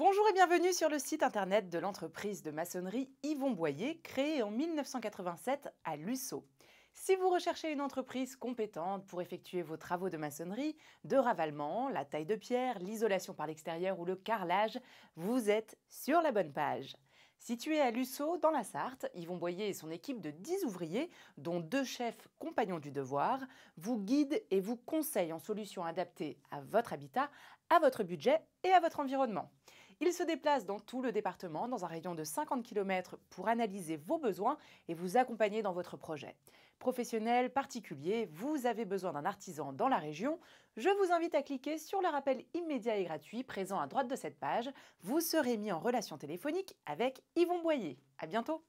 Bonjour et bienvenue sur le site internet de l'entreprise de maçonnerie Yvon Boyer, créée en 1987 à Lusseau. Si vous recherchez une entreprise compétente pour effectuer vos travaux de maçonnerie, de ravalement, la taille de pierre, l'isolation par l'extérieur ou le carrelage, vous êtes sur la bonne page. Situé à Lusseau dans la Sarthe, Yvon Boyer et son équipe de 10 ouvriers, dont deux chefs compagnons du devoir, vous guident et vous conseillent en solutions adaptées à votre habitat, à votre budget et à votre environnement. Il se déplace dans tout le département, dans un rayon de 50 km, pour analyser vos besoins et vous accompagner dans votre projet. Professionnel, particulier, vous avez besoin d'un artisan dans la région, je vous invite à cliquer sur le rappel immédiat et gratuit présent à droite de cette page. Vous serez mis en relation téléphonique avec Yvon Boyer. À bientôt